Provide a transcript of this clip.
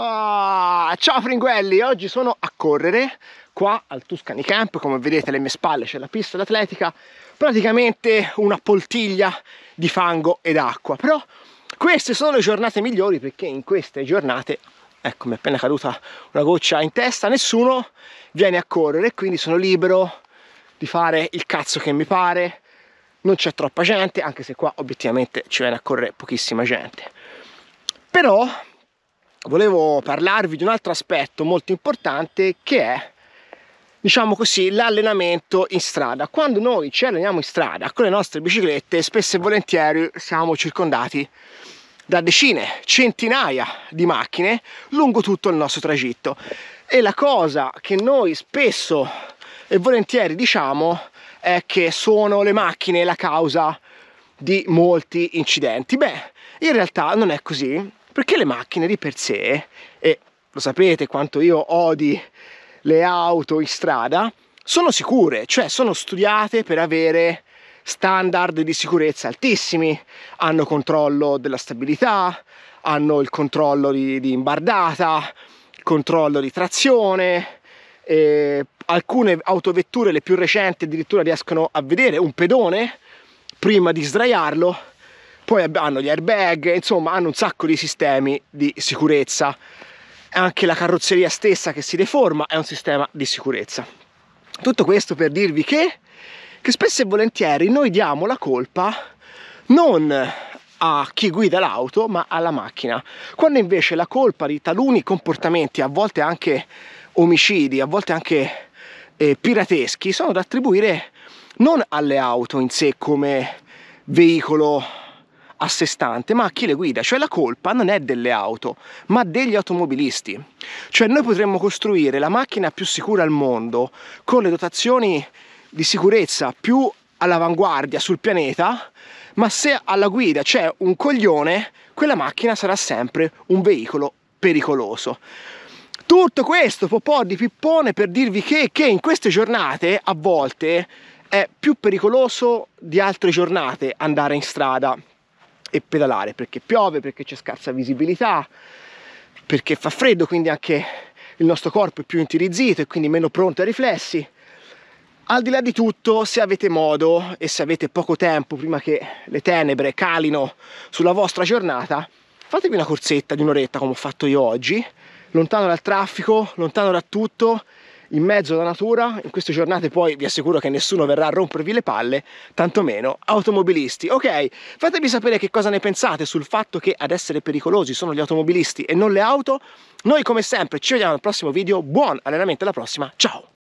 Ah, ciao fringuelli, oggi sono a correre qua al Tuscany Camp, come vedete alle mie spalle c'è la pista atletica, praticamente una poltiglia di fango ed acqua, però queste sono le giornate migliori perché in queste giornate, ecco mi è appena caduta una goccia in testa, nessuno viene a correre, quindi sono libero di fare il cazzo che mi pare, non c'è troppa gente, anche se qua obiettivamente ci viene a correre pochissima gente. Però volevo parlarvi di un altro aspetto molto importante che è diciamo così l'allenamento in strada quando noi ci alleniamo in strada con le nostre biciclette spesso e volentieri siamo circondati da decine centinaia di macchine lungo tutto il nostro tragitto e la cosa che noi spesso e volentieri diciamo è che sono le macchine la causa di molti incidenti beh in realtà non è così perché le macchine di per sé, e lo sapete quanto io odi le auto in strada, sono sicure, cioè sono studiate per avere standard di sicurezza altissimi, hanno controllo della stabilità, hanno il controllo di, di imbardata, controllo di trazione, eh, alcune autovetture, le più recenti addirittura riescono a vedere un pedone prima di sdraiarlo poi hanno gli airbag, insomma hanno un sacco di sistemi di sicurezza. Anche la carrozzeria stessa che si deforma è un sistema di sicurezza. Tutto questo per dirvi che, che spesso e volentieri noi diamo la colpa non a chi guida l'auto ma alla macchina, quando invece la colpa di taluni comportamenti, a volte anche omicidi, a volte anche eh, pirateschi, sono da attribuire non alle auto in sé come veicolo a sé stante, ma a chi le guida, cioè la colpa non è delle auto, ma degli automobilisti. Cioè noi potremmo costruire la macchina più sicura al mondo con le dotazioni di sicurezza più all'avanguardia sul pianeta, ma se alla guida c'è un coglione, quella macchina sarà sempre un veicolo pericoloso. Tutto questo popò di pippone per dirvi che, che in queste giornate a volte è più pericoloso di altre giornate andare in strada e pedalare perché piove, perché c'è scarsa visibilità, perché fa freddo, quindi anche il nostro corpo è più intirizzito e quindi meno pronto ai riflessi. Al di là di tutto, se avete modo e se avete poco tempo prima che le tenebre calino sulla vostra giornata, fatevi una corsetta di un'oretta come ho fatto io oggi, lontano dal traffico, lontano da tutto in mezzo alla natura, in queste giornate poi vi assicuro che nessuno verrà a rompervi le palle, tantomeno automobilisti. Ok, fatemi sapere che cosa ne pensate sul fatto che ad essere pericolosi sono gli automobilisti e non le auto. Noi come sempre ci vediamo al prossimo video, buon allenamento alla prossima, ciao!